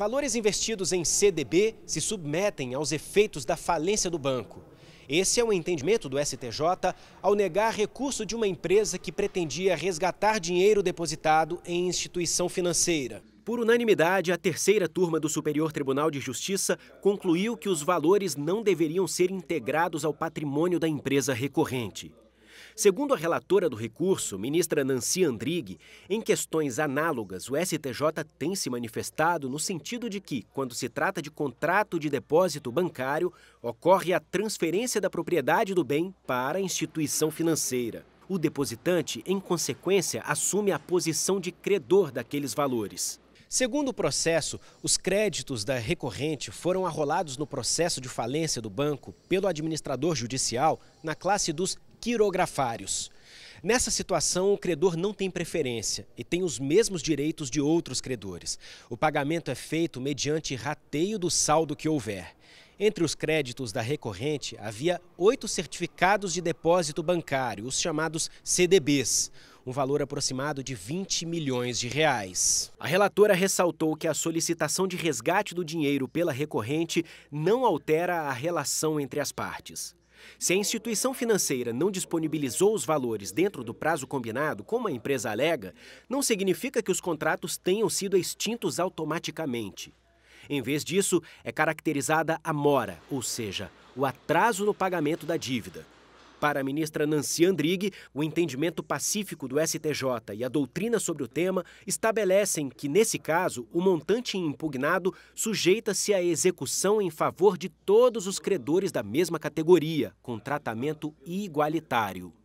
Valores investidos em CDB se submetem aos efeitos da falência do banco. Esse é o um entendimento do STJ ao negar recurso de uma empresa que pretendia resgatar dinheiro depositado em instituição financeira. Por unanimidade, a terceira turma do Superior Tribunal de Justiça concluiu que os valores não deveriam ser integrados ao patrimônio da empresa recorrente. Segundo a relatora do recurso, ministra Nancy Andrighi, em questões análogas, o STJ tem se manifestado no sentido de que, quando se trata de contrato de depósito bancário, ocorre a transferência da propriedade do bem para a instituição financeira. O depositante, em consequência, assume a posição de credor daqueles valores. Segundo o processo, os créditos da recorrente foram arrolados no processo de falência do banco pelo administrador judicial na classe dos quirografários. Nessa situação, o credor não tem preferência e tem os mesmos direitos de outros credores. O pagamento é feito mediante rateio do saldo que houver. Entre os créditos da recorrente havia oito certificados de depósito bancário, os chamados CDBs, um valor aproximado de 20 milhões de reais. A relatora ressaltou que a solicitação de resgate do dinheiro pela recorrente não altera a relação entre as partes. Se a instituição financeira não disponibilizou os valores dentro do prazo combinado, como a empresa alega, não significa que os contratos tenham sido extintos automaticamente. Em vez disso, é caracterizada a mora, ou seja, o atraso no pagamento da dívida. Para a ministra Nancy Andrighi, o entendimento pacífico do STJ e a doutrina sobre o tema estabelecem que, nesse caso, o montante impugnado sujeita-se à execução em favor de todos os credores da mesma categoria, com tratamento igualitário.